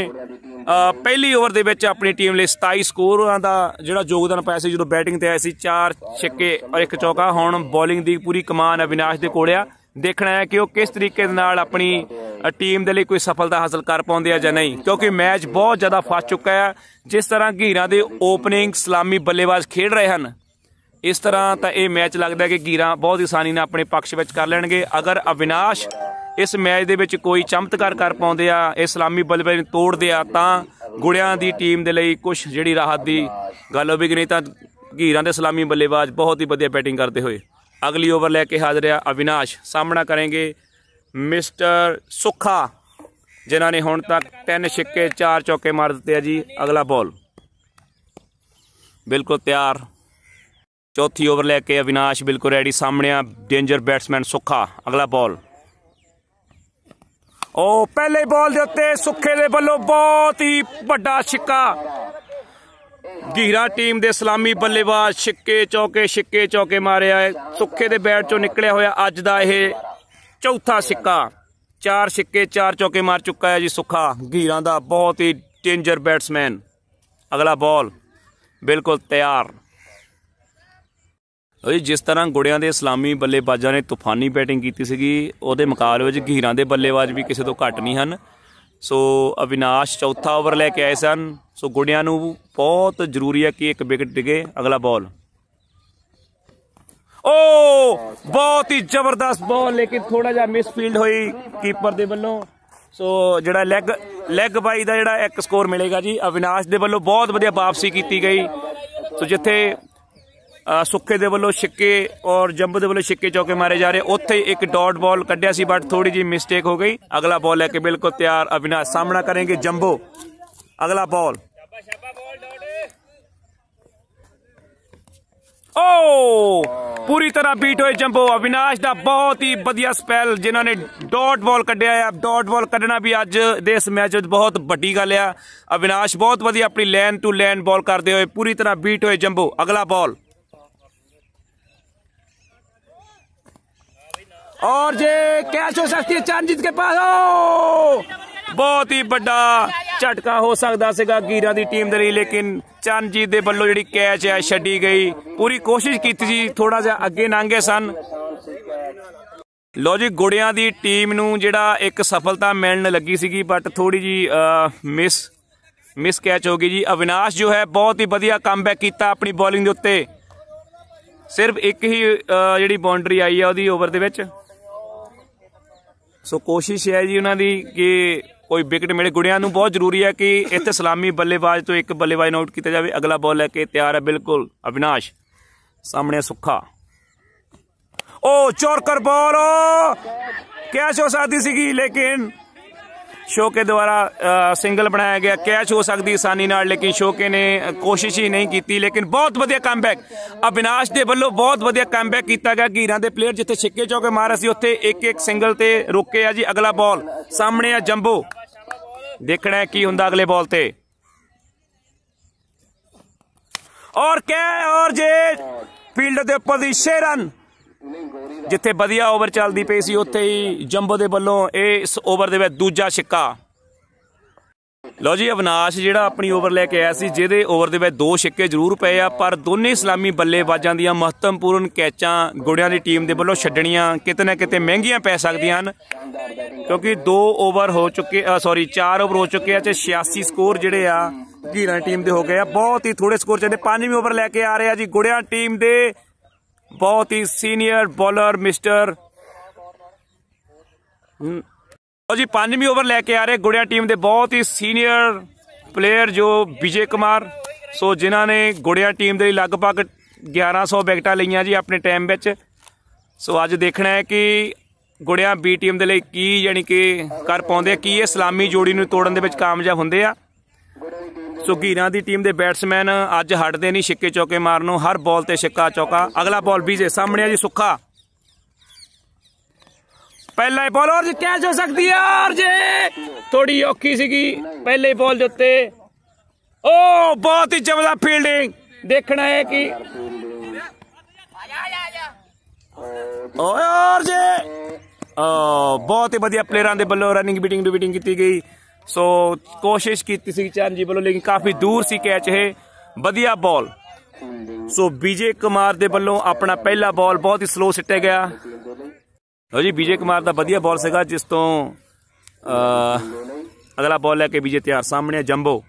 ਪਹਿਲੀ ਓਵਰ ਦੇ ਵਿੱਚ ਆਪਣੀ ਟੀਮ ਲਈ 27 ਸਕੋਰਾਂ ਦਾ ਜਿਹੜਾ ਯੋਗਦਾਨ ਪਾਇਆ ਸੀ ਜਦੋਂ ਬੈਟਿੰਗ ਤੇ ਆਇਆ ਸੀ 4 ਛੱਕੇ ਔਰ ਇੱਕ ਚੌਕਾ ਹੁਣ ਬੋਲਿੰਗ ਦੀ ਪੂਰੀ ਕਮਾਨ ਅਵਿਨਾਸ਼ ਦੇ ਕੋਲ ਆ ਦੇਖਣਾ ਹੈ ਕਿ ਉਹ ਕਿਸ ਤਰੀਕੇ ਦੇ ਨਾਲ ਆਪਣੀ ਟੀਮ ਦੇ ਲਈ ਕੋਈ ਸਫਲਤਾ ਹਾਸਲ ਕਰ ਪਾਉਂਦੇ ਆ ਜਾਂ ਨਹੀਂ ਕਿਉਂਕਿ ਮੈਚ ਬਹੁਤ ਜ਼ਿਆਦਾ ਫਸ ਚੁੱਕਾ ਹੈ ਜਿਸ ਤਰ੍ਹਾਂ ਗੀਰਾ ਦੇ ਓਪਨਿੰਗ ਸਲਾਮੀ ਬੱਲੇਬਾਜ਼ ਖੇਡ ਰਹੇ ਹਨ ਇਸ ਤਰ੍ਹਾਂ ਤਾਂ ਇਹ ਮੈਚ ਲੱਗਦਾ ਕਿ ਗੀਰਾ ਬਹੁਤ ਹੀ ਆਸਾਨੀ ਨਾਲ ਆਪਣੇ ਪੱਖ ਵਿੱਚ ਕਰ ਲੈਣਗੇ ਅਗਰ ਅਵਿਨਾਸ਼ ਇਸ ਮੈਚ ਦੇ ਵਿੱਚ ਕੋਈ ਚਮਤਕਾਰ ਕਰ ਪਾਉਂਦੇ ਆ ਸਲਾਮੀ ਬਲਬੇ ਨੂੰ ਤੋੜਦੇ ਆ ਤਾਂ ਗੁੜਿਆਂ ਦੀ ਟੀਮ ਦੇ ਲਈ ਕੁਝ ਜਿਹੜੀ ਰਾਹਤ ਦੀ ਗੱਲ ਹੋਵੇਗੀ ਨਹੀਂ ਤਾਂ ਘੀਰਾਂ ਦੇ ਸਲਾਮੀ ਬੱਲੇਬਾਜ਼ ਬਹੁਤ ਹੀ ਵਧੀਆ ਬੈਟਿੰਗ ਕਰਦੇ ਹੋਏ ਅਗਲੀ ਓਵਰ ਲੈ ਕੇ ਹਾਜ਼ਰ ਆ ਅਵਿਨਾਸ਼ ਸਾਹਮਣਾ ਕਰਨਗੇ ਮਿਸਟਰ ਸੁਖਾ ਜਿਨ੍ਹਾਂ ਨੇ ਹੁਣ ਤੱਕ 3 ਛੱਕੇ 4 ਚੌਕੇ ਮਾਰ ਦਿੱਤੇ ਆ ਜੀ ਅਗਲਾ ਬਾਲ ਬਿਲਕੁਲ ਤਿਆਰ ਚੌਥੀ ਓਵਰ ਲੈ ਕੇ ਅਵਿਨਾਸ਼ ਬਿਲਕੁਲ ਰੈਡੀ ਸਾਹਮਣੇ ਆ ਡੇਂਜਰ ਬੈਟਸਮੈਨ ਸੁਖਾ ਅਗਲਾ ਬਾਲ ਉਹ ਪਹਿਲੇ ਬਾਲ ਦੇ ਉੱਤੇ ਸੁੱਖੇ ਦੇ ਵੱਲੋਂ ਬਹੁਤ ਹੀ ਵੱਡਾ ਛੱਕਾ ਗੀਰਾ ਟੀਮ ਦੇ ਇਸਲਾਮੀ ਬੱਲੇਬਾਜ਼ ਛੱਕੇ ਚੌਕੇ ਛੱਕੇ ਚੌਕੇ ਮਾਰਿਆ ਹੈ ਸੁੱਖੇ ਦੇ ਬੈਟ ਚੋਂ ਨਿਕਲਿਆ ਹੋਇਆ ਅੱਜ ਦਾ ਇਹ ਚੌਥਾ ਛੱਕਾ ਚਾਰ ਛੱਕੇ ਚਾਰ ਚੌਕੇ ਮਾਰ ਚੁੱਕਾ ਹੈ ਜੀ ਸੁੱਖਾ ਗੀਰਾਂ ਦਾ ਬਹੁਤ ਹੀ ਡੇਂਜਰ ਬੈਟਸਮੈਨ ਅਗਲਾ ਬਾਲ ਬਿਲਕੁਲ ਤਿਆਰ ਉਹ ਜਿਸ ਤਰ੍ਹਾਂ ਗੁੜਿਆਂ ਦੇ ਇਸਲਾਮੀ ਬੱਲੇਬਾਜ਼ਾਂ ਨੇ ਤੂਫਾਨੀ ਬੈਟਿੰਗ ਕੀਤੀ ਸੀਗੀ ਉਹਦੇ ਮੁਕਾਬਲੇ ਵਿੱਚ ਘੀਰਾਂ ਦੇ ਬੱਲੇਬਾਜ਼ ਵੀ ਕਿਸੇ ਤੋਂ ਘੱਟ ਨਹੀਂ ਹਨ ਸੋ ਅਵਿਨਾਸ਼ ਚੌਥਾ ਓਵਰ ਲੈ ਕੇ ਆਏ ਸਨ ਸੋ ਗੁੜਿਆਂ ਨੂੰ ਬਹੁਤ ਜ਼ਰੂਰੀ ਹੈ ਕਿ ਇੱਕ ਵਿਕਟ ਡਿਗੇ ਅਗਲਾ ਬਾਲ ਓ ਬਹੁਤ ਹੀ ਜ਼ਬਰਦਸਤ ਬਾਲ ਲੇਕਿਨ ਥੋੜਾ ਜਿਹਾ ਮਿਸਫੀਲਡ ਹੋਈ ਕੀਪਰ ਦੇ ਵੱਲੋਂ ਸੋ ਜਿਹੜਾ ਲੈਗ ਲੈਗ ਬਾਈ ਦਾ ਜਿਹੜਾ ਇੱਕ ਸਕੋਰ ਮਿਲੇਗਾ ਜੀ ਅਵਿਨਾਸ਼ ਦੇ ਵੱਲੋਂ ਬਹੁਤ ਵਧੀਆ ਵਾਪਸੀ ਕੀਤੀ ਗਈ ਸੋ ਜਿੱਥੇ ਸੁੱਕੇ ਦੇ ਵੱਲੋਂ ਛੱਕੇ ਔਰ ਜੰਬ ਦੇ ਵੱਲੋਂ ਛੱਕੇ ਚੌਕੇ ਮਾਰੇ ਜਾ ਰਹੇ ਉੱਥੇ ਇੱਕ ਡਾਟ ਬਾਲ ਕੱਢਿਆ ਸੀ ਬਟ ਥੋੜੀ ਜੀ ਮਿਸਟੇਕ ਹੋ ਗਈ ਅਗਲਾ ਬਾਲ ਲੈ ਕੇ ਬਿਲਕੁਲ ਤਿਆਰ ਅਵਿਨਾਸ਼ ਸਾਹਮਣਾ ਕਰਨਗੇ ਜੰਬੋ ਅਗਲਾ ਬਾਲ ਓ ਪੂਰੀ ਤਰ੍ਹਾਂ ਬੀਟ ਹੋਏ ਜੰਬੋ ਅਵਿਨਾਸ਼ ਦਾ ਬਹੁਤ ਹੀ ਵਧੀਆ ਸਪੈਲ ਜਿਨ੍ਹਾਂ ਨੇ ਡਾਟ ਬਾਲ ਕੱਢਿਆ ਹੈ ਡਾਟ ਬਾਲ ਕੱਢਣਾ ਵੀ ਅੱਜ ਦੇ ਇਸ ਮੈਚ ਵਿੱਚ ਬਹੁਤ ਵੱਡੀ ਗੱਲ ਆ ਅਵਿਨਾਸ਼ ਬਹੁਤ ਵਧੀਆ ਆਪਣੀ ਲੈਨ ਟੂ ਲੈਨ ਬਾਲ ਕਰਦੇ ਹੋਏ ਪੂਰੀ ਤਰ੍ਹਾਂ ਬੀਟ ਹੋਏ ਜੰਬੋ ਅਗਲਾ ਬਾਲ ਔਰ ਜੇ ਕੈਚ हो सकती है ਚਰਨਜੀਤ के ਪਾਸ ਬਹੁਤ ਹੀ ਵੱਡਾ ਝਟਕਾ ਹੋ ਸਕਦਾ ਸੀਗਾ ਗੀਰਾ ਦੀ ਟੀਮ ਦੇ ਲਈ ਲੇਕਿਨ ਚਰਨਜੀਤ ਦੇ ਵੱਲੋਂ ਜਿਹੜੀ ਕੈਚ ਹੈ ਛੱਡੀ ਗਈ ਪੂਰੀ ਕੋਸ਼ਿਸ਼ ਕੀਤੀ ਜੀ ਥੋੜਾ ਜਿਹਾ ਅੱਗੇ ਨੰਗੇ ਸਨ ਲੋ ਜੀ ਗੁੜਿਆਂ ਦੀ ਟੀਮ ਨੂੰ ਜਿਹੜਾ ਇੱਕ ਸਫਲਤਾ ਮਿਲਣ ਲੱਗੀ ਸੀਗੀ ਬਟ ਥੋੜੀ ਜੀ ਮਿਸ ਮਿਸ ਕੈਚ ਹੋ ਗਈ ਜੀ ਅਵਿਨਾਸ਼ ਜੋ ਹੈ ਬਹੁਤ ਹੀ ਵਧੀਆ ਕਮਬੈਕ ਕੀਤਾ ਆਪਣੀ ਬੋਲਿੰਗ ਦੇ ਉੱਤੇ ਸਿਰਫ ਇੱਕ ਹੀ ਜਿਹੜੀ ਬਾਉਂਡਰੀ ਆਈ ਹੈ ਉਹਦੀ ਓਵਰ ਦੇ ਵਿੱਚ ਸੋ ਕੋਸ਼ਿਸ਼ ਹੈ ਜੀ ਉਹਨਾਂ ਦੀ ਕਿ ਕੋਈ ਵਿਕਟ ਮਿਲੇ ਗੁੜਿਆਂ ਨੂੰ ਬਹੁਤ ਜ਼ਰੂਰੀ ਹੈ ਕਿ ਇੱਥੇ ਸਲਾਮੀ ਬੱਲੇਬਾਜ਼ ਤੋਂ ਇੱਕ ਬੱਲੇਬਾਜ਼ ਨੂੰ ਆਊਟ ਕੀਤਾ ਜਾਵੇ ਅਗਲਾ ਬਾਲ ਲੈ ਕੇ ਤਿਆਰ ਹੈ ਬਿਲਕੁਲ ਅਵਿਨਾਸ਼ ਸਾਹਮਣੇ ਸੁੱਖਾ ਓ ਚੌਰਕਰ ਬਾਲ ਕੈਚ ਹੋ ਸਕਦੀ ਸੀਗੀ ਲੇਕਿਨ ਸ਼ੋਕੇ ਦੁਆਰਾ ਸਿੰਗਲ ਬਣਾਇਆ ਗਿਆ ਕੈਚ ਹੋ ਸਕਦੀ ਆਸਾਨੀ ਨਾਲ ਲੇਕਿਨ ਸ਼ੋਕੇ ਨੇ ਕੋਸ਼ਿਸ਼ ਹੀ ਨਹੀਂ ਕੀਤੀ ਲੇਕਿਨ ਬਹੁਤ ਵਧੀਆ ਕਮਬੈਕ ਅਬਿਨਾਸ਼ ਦੇ ਵੱਲੋਂ ਬਹੁਤ ਵਧੀਆ ਕਮਬੈਕ ਕੀਤਾ ਗਿਆ ਗੀਰਾਂ ਦੇ ਪਲੇਅਰ ਜਿੱਥੇ ਛੱਕੇ ਚੌਕੇ ਮਾਰ ਅਸੀਂ ਉੱਥੇ ਇੱਕ ਇੱਕ ਸਿੰਗਲ ਤੇ ਰੁਕੇ ਆ ਜੀ ਅਗਲਾ ਬਾਲ ਸਾਹਮਣੇ ਆ ਜੰਬੋ ਦੇਖਣਾ ਕੀ ਹੁੰਦਾ ਅਗਲੇ ਬਾਲ ਤੇ ਔਰ ਕੈ ਔਰ ਜੇ ਫੀਲਡ ਦੇ ਉੱਪਰ ਦੀ ਸ਼ੇਰਨ ਜਿੱਥੇ ਵਧੀਆ ਓਵਰ ਚੱਲਦੀ ਪਈ ਸੀ ਉੱਥੇ ਹੀ ਜੰਬੋ ਦੇ ਵੱਲੋਂ ਇਹ ਇਸ ਓਵਰ ਦੇ ਵਿੱਚ ਦੂਜਾ ਛੱਕਾ ਲੋ ਜੀ ਅਵਨਾਸ਼ ਜਿਹੜਾ ਆਪਣੀ ਓਵਰ ਲੈ ਕੇ ਆਇਆ ਸੀ ਜਿਹਦੇ ਓਵਰ ਦੇ ਵਿੱਚ ਦੋ ਛੱਕੇ ਜ਼ਰੂਰ ਪਏ ਆ ਪਰ ਦੋਨੇ ਸਲਾਮੀ ਬੱਲੇਬਾਜ਼ਾਂ ਦੀਆਂ ਮਹੱਤਵਪੂਰਨ ਕੈਚਾਂ ਗੁੜਿਆਂ ਦੀ ਟੀਮ ਦੇ ਵੱਲੋਂ ਛੱਡਣੀਆਂ ਕਿਤੇ ਨਾ ਕਿਤੇ ਮਹਿੰਗੀਆਂ ਪੈ ਸਕਦੀਆਂ ਹਨ ਕਿਉਂਕਿ ਦੋ ਓਵਰ ਹੋ ਚੁੱਕੇ ਸੌਰੀ ਚਾਰ ਓਵਰ ਹੋ ਚੁੱਕੇ ਆ ਤੇ 86 ਸਕੋਰ ਜਿਹੜੇ ਆ ਗੀਰਾਂ ਟੀਮ ਦੇ ਹੋ ਗਏ ਆ ਬਹੁਤ ਹੀ ਥੋੜੇ ਸਕੋਰ ਚਾਹੀਦੇ ਪੰਜਵੀਂ ਓਵਰ ਲੈ ਕੇ ਆ ਰਹੇ ਆ ਜੀ ਗੁੜਿਆਂ ਟੀਮ ਦੇ ਬਹੁਤ ਹੀ ਸੀਨੀਅਰ ਬੋਲਰ ਮਿਸਟਰ ਉਹ ਜੀ ਪੰਜਵੀਂ ਓਵਰ ਲੈ ਕੇ ਆ ਰਹੇ ਗੁੜਿਆ ਟੀਮ ਦੇ ਬਹੁਤ ਹੀ ਸੀਨੀਅਰ ਪਲੇਅਰ ਜੋ ਵਿਜੇ ਕੁਮਾਰ ਸੋ ਜਿਨ੍ਹਾਂ ਨੇ ਗੁੜਿਆ ਟੀਮ ਦੇ ਲਗਭਗ 1100 ਵਿਕਟਾਂ ਲਈਆਂ ਜੀ ਆਪਣੇ ਟਾਈਮ ਵਿੱਚ ਸੋ ਅੱਜ ਦੇਖਣਾ ਹੈ ਕਿ ਗੁੜਿਆ ਬੀ ਟੀਮ ਦੇ ਲਈ ਕੀ ਯਾਨੀ ਕਿ ਕਰ ਪਾਉਂਦੇ ਆ ਕੀ ਇਹ ਸਲਾਮੀ ਜੋੜੀ ਨੂੰ ਤੋੜਨ ਦੇ ਵਿੱਚ ਕਾਮਯਾਬ ਹੁੰਦੇ ਆ ਸੋ ਘੀਰਾਂ ਦੀ ਟੀਮ ਦੇ ਬੈਟਸਮੈਨ ਅੱਜ ਹਟਦੇ ਨਹੀਂ ਛੱਕੇ ਚੌਕੇ ਮਾਰਨੋਂ ਹਰ ਬਾਲ ਤੇ ਛੱਕਾ ਚੌਕਾ ਅਗਲਾ ਬਾਲ ਬੀਜੇ ਸਾਹਮਣੇ ਆ ਜੀ ਸੁੱਖਾ ਪਹਿਲਾ ਹੀ ਬਾਲ ਔਰ ਜੀ ਕੈਚ ਹੋ ਸਕਦੀ ਹੈ ਔਰ ਜੀ ਥੋੜੀ ਔਖੀ ਸੀਗੀ ਪਹਿਲੇ ਹੀ ਬਾਲ ਦੇ ਉੱਤੇ ਓ ਬਹੁਤ ਹੀ ਜਮਦਾ ਫੀਲਡਿੰਗ ਦੇਖਣਾ ਹੈ ਕਿ ਓਏ ਔਰ ਜੀ ਬਹੁਤ ਹੀ ਵਧੀਆ ਪਲੇਅਰਾਂ ਦੇ ਵੱਲੋਂ ਰਨਿੰਗ ਬੀਟਿੰਗ ਡੂ ਬੀਟਿੰਗ ਕੀਤੀ ਗਈ ਸੋ ਕੋਸ਼ਿਸ਼ ਕੀਤੀ ਸੀ ਚਰਨ ਜੀ ਵੱਲੋਂ ਲੇਕਿਨ ਕਾਫੀ ਦੂਰ ਸੀ ਕੈਚ ਇਹ ਵਧੀਆ ਬਾਲ ਸੋ ਵਿਜੇ ਕੁਮਾਰ ਦੇ ਵੱਲੋਂ ਆਪਣਾ ਪਹਿਲਾ ਬਾਲ ਬਹੁਤ ਹੀ ਸਲੋ ਸਿੱਟਿਆ ਗਿਆ ਲੋ ਜੀ ਵਿਜੇ ਕੁਮਾਰ ਦਾ ਵਧੀਆ ਬਾਲ ਸੀਗਾ ਜਿਸ ਤੋਂ ਅਗਲਾ ਬਾਲ ਲੈ ਕੇ ਵਿਜੇ ਤਿਆਰ ਸਾਹਮਣੇ ਜੰਬੋ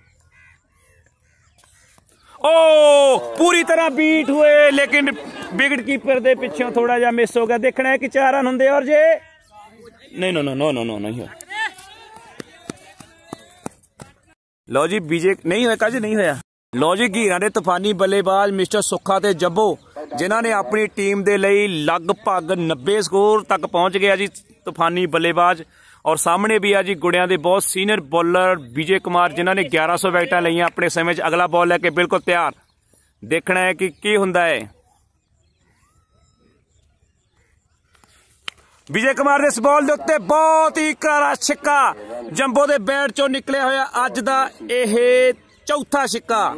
ਓ ਪੂਰੀ ਤਰ੍ਹਾਂ ਬੀਟ ਹੋਏ ਲੇਕਿਨ ਵਿਕਟ ਕੀਪਰ ਦੇ ਪਿੱਛੇ ਥੋੜਾ ਜਿਹਾ ਮਿਸ ਹੋ ਗਿਆ ਦੇਖਣਾ ਹੈ ਕਿ ਚਾਰ ਰਨ ਹੁੰਦੇ ਔਰ ਜੇ ਨਹੀਂ ਨੋ ਨੋ ਨੋ ਨੋ ਨਹੀਂ ਹੋ ਲੋ ਜੀ ਬੀਜੇ ਨਹੀਂ ਹੋਇਆ ਕਾਜ ਨਹੀਂ ਹੋਇਆ ਲੋ ਜੀ ਘੀਰਾਂ ਦੇ ਤੂਫਾਨੀ ਬੱਲੇਬਾਜ਼ ਮਿਸਟਰ ਸੁੱਖਾ ਤੇ ਜੱਬੋ ਜਿਨ੍ਹਾਂ ਨੇ ਆਪਣੀ ਟੀਮ ਦੇ ਲਈ ਲਗਭਗ 90 ਸਕੋਰ ਤੱਕ ਪਹੁੰਚ ਗਿਆ ਜੀ ਤੂਫਾਨੀ ਬੱਲੇਬਾਜ਼ ਔਰ ਸਾਹਮਣੇ ਵੀ ਆ ਜੀ ਗੁੜਿਆਂ ਦੇ ਬਹੁਤ ਸੀਨੀਅਰ ਬੋਲਰ ਵਿਜੇ ਕੁਮਾਰ ਜਿਨ੍ਹਾਂ ਨੇ 1100 ਵਿਕਟਾਂ ਲਈਆਂ ਆਪਣੇ ਸਮੇਂ 'ਚ ਅਗਲਾ ਬਾਲ ਲੈ ਕੇ ਬਿਲਕੁਲ ਤਿਆਰ ਦੇਖਣਾ ਹੈ ਕਿ ਕੀ ਹੁੰਦਾ ਹੈ ਵਿਜੇ ਕੁਮਾਰ ਦੇ ਇਸ ਬਾਲ ਦੇ ਉੱਤੇ ਬਹੁਤ ਹੀ ਕਰਾਰਾ ਛੱਕਾ ਜੰਬੋ ਦੇ ਬੈਟ ਚੋਂ ਨਿਕਲਿਆ ਹੋਇਆ ਅੱਜ ਦਾ ਇਹ ਚੌਥਾ ਛੱਕਾ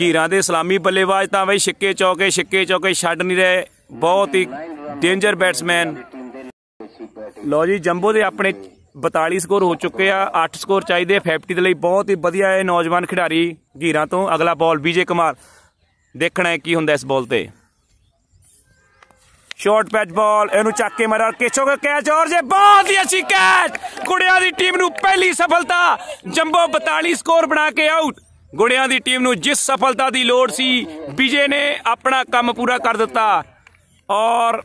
ਗੀਰਾ ਦੇ ਸਲਾਮੀ ਬੱਲੇਬਾਜ਼ ਤਾਂ ਬਈ ਛੱਕੇ ਚੌਕੇ ਛੱਕੇ ਚੌਕੇ ਛੱਡ ਨਹੀਂ ਰਹੇ ਬਹੁਤ ਹੀ ਡੇਂਜਰ ਬੈਟਸਮੈਨ ਲੋ ਜੀ ਜੰਬੋ ਦੇ ਆਪਣੇ 42 ਸਕੋਰ ਹੋ ਚੁੱਕੇ ਆ 8 ਸਕੋਰ ਚਾਹੀਦੇ 50 ਦੇ ਲਈ ਬਹੁਤ ਹੀ ਵਧੀਆ ਇਹ ਨੌਜਵਾਨ ਖਿਡਾਰੀ ਗੀਰਾ ਤੋਂ ਅਗਲਾ ਬਾਲ ਵਿਜੇ ਕੁਮਾਰ ਦੇਖਣਾ ਹੈ ਕੀ ਹੁੰਦਾ ਇਸ ਬਾਲ ਤੇ ਸ਼ਾਰਟ ਪੈਚ ਬਾਲ ਇਹਨੂੰ ਚੱਕ ਕੇ ਮਾਰਾ ਕਿਛੋ ਦਾ ਕੈਚ ਔਰ ਜੇ ਬਹੁਤ ਹੀ ਅੱਛੀ ਕੈਚ ਗੁੜਿਆਂ ਦੀ ਟੀਮ ਨੂੰ ਪਹਿਲੀ ਸਫਲਤਾ ਜੰਬੋ 42 ਸਕੋਰ ਬਣਾ ਕੇ ਆਊਟ ਗੁੜਿਆਂ ਦੀ ਟੀਮ ਨੂੰ ਜਿਸ ਸਫਲਤਾ ਦੀ ਲੋੜ ਸੀ ਵਿਜੇ ਨੇ ਆਪਣਾ ਕੰਮ ਪੂਰਾ ਕਰ ਦਿੱਤਾ ਔਰ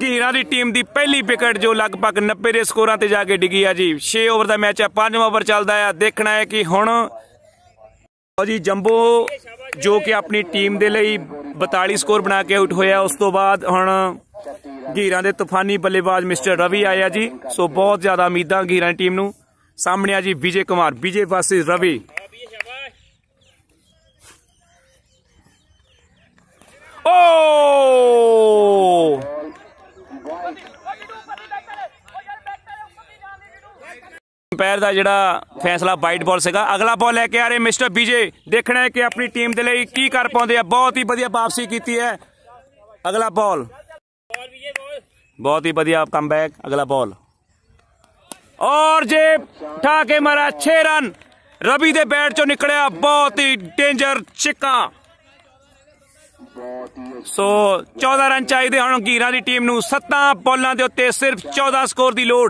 ਗੀਰਾ ਦੀ ਟੀਮ ਦੀ ਪਹਿਲੀ ਵਿਕਟ ਜੋ ਲਗਭਗ 90 ਦੇ ਸਕੋਰਾਂ ਤੇ ਜਾ ਕੇ ਡਿੱਗੀ ਆ ਜੀ 6 ਓਵਰ ਦਾ ਮੈਚ ਹੈ 5ਵਾਂ ਓਵਰ ਚੱਲਦਾ ਆ ਦੇਖਣਾ ਹੈ ਕਿ ਹੁਣ ਜੀ ਜੰਬੋ ਜੋ ਕਿ ਆਪਣੀ ਟੀਮ ਦੇ ਲਈ 42 ਸਕੋਰ ਬਣਾ ਕੇ ਆਊਟ ਹੋਇਆ ਉਸ ਤੋਂ ਬਾਅਦ ਹੁਣ ਗੀਰਾਂ ਦੇ ਤੂਫਾਨੀ ਬੱਲੇਬਾਜ਼ ਮਿਸਟਰ ਰਵੀ ਆਇਆ ਜੀ ਸੋ ਬਹੁਤ ਜ਼ਿਆਦਾ ਉਮੀਦਾਂ ਗੀਰਾਂ ਟੀਮ ਨੂੰ ਸਾਹਮਣੇ ਆ ਜੀ ਵਿਜੇ ਕੁਮਾਰ ਵਿਜੇ ਵਾਸੀ ਰਵੀ ਓ ਦੁਪਹਿਰ ਦਾ ਜਿਹੜਾ ਫੈਸਲਾ ਵਾਈਟ ਬਾਲ ਸੀਗਾ ਅਗਲਾ ਬਾਲ ਲੈ ਕੇ ਆ ਰਹੇ ਮਿਸਟਰ ਵਿਜੇ ਦੇਖਣਾ ਹੈ ਕਿ ਆਪਣੀ ਟੀਮ ਦੇ ਲਈ ਕੀ ਕਰ ਪਾਉਂਦੇ ਆ ਬਹੁਤ ਹੀ ਵਧੀਆ ਵਾਪਸੀ ਕੀਤੀ ਹੈ ਅਗਲਾ ਬਾਲ ਬਹੁਤ ਹੀ ਵਧੀਆ ਕਮਬੈਕ ਅਗਲਾ ਬਾਲ ਔਰ ਜੇ ਠਾ ਕੇ ਮਾਰਾ 6 ਰਨ ਰਵੀ ਦੇ ਬੈਟ ਚੋਂ ਨਿਕਲਿਆ ਬਹੁਤ ਹੀ ਡੇਂਜਰ ਚਿੱਕਾ ਸੋ 14 ਰਨ ਚਾਹੀਦੇ ਹੁਣ ਗੀਰਾ ਦੀ ਟੀਮ ਨੂੰ 7 ਬੋਲਾਂ ਦੇ ਉੱਤੇ ਸਿਰਫ 14 ਸਕੋਰ ਦੀ ਲੋੜ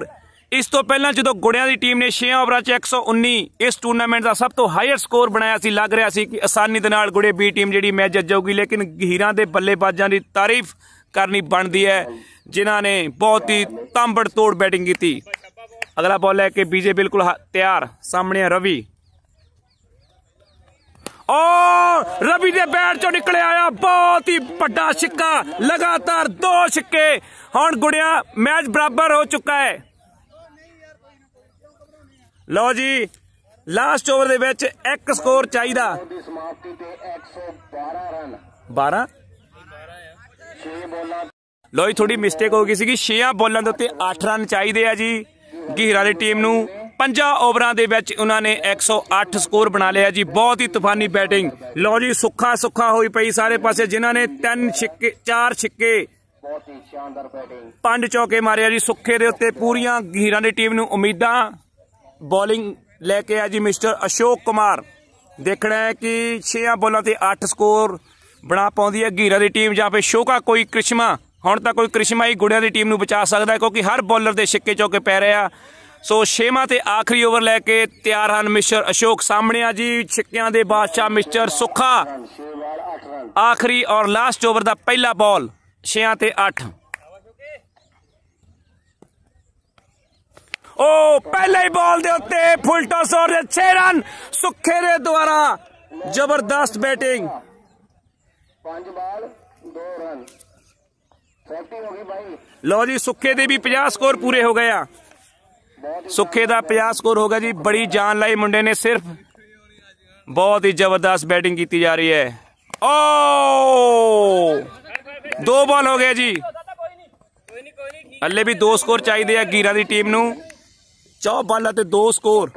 ਇਸ ਤੋਂ ਪਹਿਲਾਂ ਜਦੋਂ ਗੁੜਿਆਂ ਦੀ ਟੀਮ ਨੇ 6 ਓਵਰਾਂ 'ਚ 119 ਇਸ ਟੂਰਨਾਮੈਂਟ ਦਾ ਸਭ ਤੋਂ ਹਾਈਅਰ ਸਕੋਰ ਬਣਾਇਆ ਸੀ ਲੱਗ ਰਿਹਾ ਸੀ ਕਿ ਆਸਾਨੀ ਦੇ ਨਾਲ ਗੁੜੇ ਬੀ ਟੀਮ ਜਿਹੜੀ ਮੈਚ ਜਾਊਗੀ ਲੇਕਿਨ ਹੀਰਾਂ ਦੇ ਬੱਲੇਬਾਜ਼ਾਂ ਦੀ ਤਾਰੀਫ ਕਰਨੀ ਬਣਦੀ ਹੈ ਜਿਨ੍ਹਾਂ ਨੇ ਬਹੁਤ ਹੀ ਤਾਂਬੜ ਤੋੜ ਬੈਟਿੰਗ ਕੀਤੀ ਅਗਲਾ ਬਾਲ ਲੈ ਕੇ ਬੀਜੇ ਬਿਲਕੁਲ ਤਿਆਰ ਸਾਹਮਣੇ ਰਵੀ ਓ ਰਵੀ ਦੇ ਬੈਟ ਚੋਂ ਨਿਕਲ ਆਇਆ ਬਹੁਤ ਹੀ ਵੱਡਾ ਛੱਕਾ ਲਗਾਤਾਰ ਦੋ ਛੱਕੇ ਹੁਣ ਗੁੜਿਆ ਮੈਚ ਬਰਾਬਰ ਹੋ ਚੁੱਕਾ ਹੈ ਲਓ ਜੀ ਲਾਸਟ ਓਵਰ ਦੇ ਵਿੱਚ ਇੱਕ ਸਕੋਰ ਚਾਹੀਦਾ ਸਮਾਪਤੀ ਤੇ 112 ਰਨ 12 6 ਬੋਲਾਂ ਲੋ ਥੋੜੀ ਮਿਸਟੇਕ ਹੋ ਗਈ ਸੀਗੀ 6 ਬੋਲਾਂ ਦੇ ਉੱਤੇ 8 ਰਨ ਚਾਹੀਦੇ ਆ ਜੀ ਗਹਿਰਾ ਦੀ ਟੀਮ ਨੂੰ 50 ਓਵਰਾਂ ਦੇ ਵਿੱਚ ਉਹਨਾਂ ਨੇ 108 ਸਕੋਰ ਬਣਾ ਲਿਆ ਜੀ ਬਹੁਤ ਹੀ ਤੂਫਾਨੀ ਬੈਟਿੰਗ ਲੋ ਜੀ ਸੁੱਖਾ ਸੁੱਖਾ ਹੋਈ ਪਈ ਸਾਰੇ ਪਾਸੇ ਜਿਨ੍ਹਾਂ ਨੇ ਤਿੰਨ ਛੱਕੇ ਚਾਰ ਛੱਕੇ ਬਹੁਤ ਹੀ ਸ਼ਾਨਦਾਰ ਬੈਟਿੰਗ ਪੰਜ ਚੌਕੇ ਮਾਰਿਆ ਜੀ ਸੁੱਖੇ ਦੇ ਉੱਤੇ ਪੂਰੀਆਂ ਗਹਿਰਾ ਦੀ ਟੀਮ ਨੂੰ ਉਮੀਦਾਂ ਬੋਲਿੰਗ ਲੈ ਕੇ ਆ ਜੀ ਮਿਸਟਰ ਅਸ਼ੋਕ ਕੁਮਾਰ ਦੇਖਣਾ ਹੈ ਕਿ 6 ਬੋਲਾਂ ਤੇ 8 ਸਕੋਰ ਬਣਾ ਪਾਉਂਦੀ ਹੈ ਗੀਰਾ ਦੀ ਟੀਮ ਜਾਂ ਫਿਰ ਸ਼ੋਕਾ ਕੋਈ ਕ੍ਰਿਸ਼ਮਾ ਹੁਣ ਤਾਂ ਕੋਈ ਕ੍ਰਿਸ਼ਮਾ ਹੀ ਗੁੜਿਆਂ ਦੀ ਟੀਮ ਨੂੰ ਬਚਾ ਸਕਦਾ ਹੈ ਕਿਉਂਕਿ ਹਰ ਬੋਲਰ ਦੇ ਛੱਕੇ ਚੌਕੇ ਪੈ ਰਹੇ ਆ ਸੋ ਛੇਵਾਂ ਤੇ ਆਖਰੀ ਓਵਰ ਲੈ ਕੇ ਤਿਆਰ ਹਨ ਮਿਸਟਰ ਅਸ਼ੋਕ ਸਾਹਮਣੇ ਆ ਜੀ ਛੱਕਿਆਂ ਦੇ ਬਾਦਸ਼ਾਹ ਮਿਸਟਰ ਸੁੱਖਾ ਆਖਰੀ ਔਰ ਲਾਸਟ ਓਵਰ ਦਾ ਪਹਿਲਾ ਬਾਲ 6 ਤੇ 8 ਉਹ ਪਹਿਲੇ ਹੀ ਬਾਲ ਦੇ ਉੱਤੇ ਫੁੱਲ ਟਾਸ ਔਰ 6 ਰਨ ਸੁਖੇ ਦੇ ਦੁਆਰਾ ਜ਼ਬਰਦਸਤ ਬੈਟਿੰਗ ਪੰਜ ਬਾਲ 2 ਰਨ ਸੈਟਿੰਗ ਹੋ ਗਈ ਭਾਈ ਲੋ ਜੀ ਸੁਖੇ ਦੇ ਵੀ 50 ਸਕੋਰ ਪੂਰੇ ਹੋ ਗਏ ਆ ਸੁਖੇ ਦਾ 50 ਸਕੋਰ ਹੋ ਗਿਆ ਜੀ ਬੜੀ ਜਾਨ ਲਾਈ ਮੁੰਡੇ ਨੇ ਸਿਰਫ ਬਹੁਤ ਹੀ ਜ਼ਬਰਦਸਤ ਬੈਟਿੰਗ ਕੀਤੀ ਜਾ ਰਹੀ ਹੈ ਓ ਦੋ ਬਾਲ ਹੋ ਗਏ ਜੀ ਹੱਲੇ ਵੀ ਦੋ ਸਕੋਰ ਚਾਹੀਦੇ ਆ ਗੀਰਾ ਦੀ ਟੀਮ ਨੂੰ 4 ਬਾਲਾਂ ਤੇ 2 ਸਕੋਰ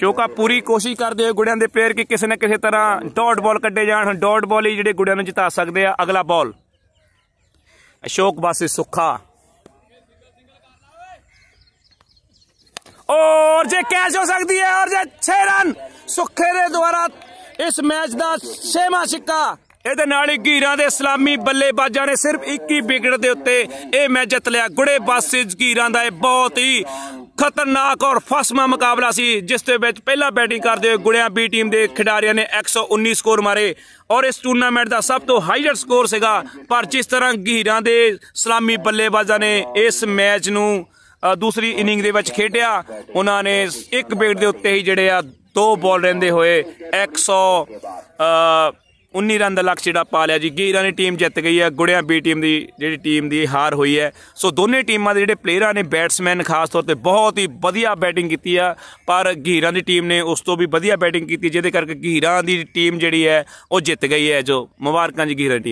ਸ਼ੋਕਾ ਪੂਰੀ ਕੋਸ਼ਿਸ਼ ਕਰਦੇ ਹੋਏ ਗੁੜਿਆਂ ਦੇ ਪਲੇਅਰ ਕਿ ਕਿਸੇ ਨਾ ਕਿਸੇ ਤਰ੍ਹਾਂ ਡਾਟ ਬਾਲ ਕੱਢੇ ਜਾਣ ਡਾਟ ਬਾਲ ਹੀ ਜਿਹੜੇ ਗੁੜਿਆਂ ਨੂੰ ਜਿਤਾ ਸਕਦੇ ਆ ਅਗਲਾ ਬਾਲ ਅਸ਼ੋਕ ਬਾਸੀ ਸੁੱਖਾ ਔਰ ਜੇ ਕੈਚ ਹੋ ਸਕਦੀ ਹੈ ਔਰ ਜੇ 6 ਰਨ ਸੁੱਖੇ ਦੇ ਦੁਆਰਾ ਇਸ ਮੈਚ ਦਾ 6ਵਾਂ ਸਿੱਕਾ ਇਹਦੇ ਨਾਲ ਹੀ ਗੀਰਾਂ ਦੇ ਇਸਲਾਮੀ ਬੱਲੇਬਾਜ਼ਾਂ ਨੇ ਸਿਰਫ 21 ਵਿਕਟ ਦੇ ਉੱਤੇ ਇਹ ਮੈਚ ਜਿੱਤ ਲਿਆ ਗੁੜੇ ਬਾਸੀ ਗੀਰਾਂ ਦਾ ਇਹ ਬਹੁਤ ਹੀ ਖਤਰਨਾਕ ਔਰ ਫਸਮਾ ਮੁਕਾਬਲਾ ਸੀ ਜਿਸ ਦੇ ਵਿੱਚ ਪਹਿਲਾ ਬੈਟਿੰਗ ਕਰਦੇ ਹੋਏ ਗੁੜਿਆ ਬੀ ਟੀਮ ਦੇ ਖਿਡਾਰੀਆਂ ਨੇ 119 ਸਕੋਰ ਮਾਰੇ ਔਰ ਇਸ ਟੂਰਨਾਮੈਂਟ ਦਾ ਸਭ ਤੋਂ ਹਾਈਲਾਈਟ ਸਕੋਰ ਸੀਗਾ ਪਰ ਜਿਸ ਤਰ੍ਹਾਂ ਗਹੀਰਾਂ ਦੇ ਸਲਾਮੀ ਬੱਲੇਬਾਜ਼ਾਂ ਨੇ ਇਸ ਮੈਚ ਨੂੰ ਦੂਸਰੀ ਇਨਿੰਗ ਦੇ ਵਿੱਚ ਖੇਡਿਆ ਉਹਨਾਂ ਨੇ ਇੱਕ ਬੇਟ ਦੇ ਉੱਤੇ ਹੀ ਜਿਹੜੇ ਆ ਦੋ ਬਾਲ ਰਹਿੰਦੇ ਹੋਏ 100 19 ਰਨ ਦਾ ਲਕਸ਼ ਜਿਹੜਾ ਪਾ ਲਿਆ ਜੀ 11 ਦੀ ਟੀਮ ਜਿੱਤ ਗਈ ਹੈ ਗੁੜਿਆਂ ਬੀ ਟੀਮ ਦੀ ਜਿਹੜੀ ਟੀਮ ਦੀ ਹਾਰ ਹੋਈ ਹੈ ਸੋ ਦੋਨੇ ਟੀਮਾਂ ਦੇ ਜਿਹੜੇ ਪਲੇਅਰਾਂ ਨੇ ਬੈਟਸਮੈਨ ਖਾਸ ਤੌਰ ਤੇ ਬਹੁਤ ਹੀ ਵਧੀਆ ਬੈਟਿੰਗ ਕੀਤੀ ਆ ਪਰ ਘੀਰਾਂ ਦੀ ਟੀਮ ਨੇ ਉਸ ਤੋਂ ਵੀ ਵਧੀਆ ਬੈਟਿੰਗ ਕੀਤੀ ਜਿਹਦੇ ਕਰਕੇ ਘੀਰਾਂ ਦੀ ਟੀਮ ਜਿਹੜੀ ਹੈ ਉਹ ਜਿੱਤ ਗਈ ਹੈ ਜੋ ਮੁਬਾਰਕਾਂ ਜੀ ਘੀਰਾਂ ਦੀ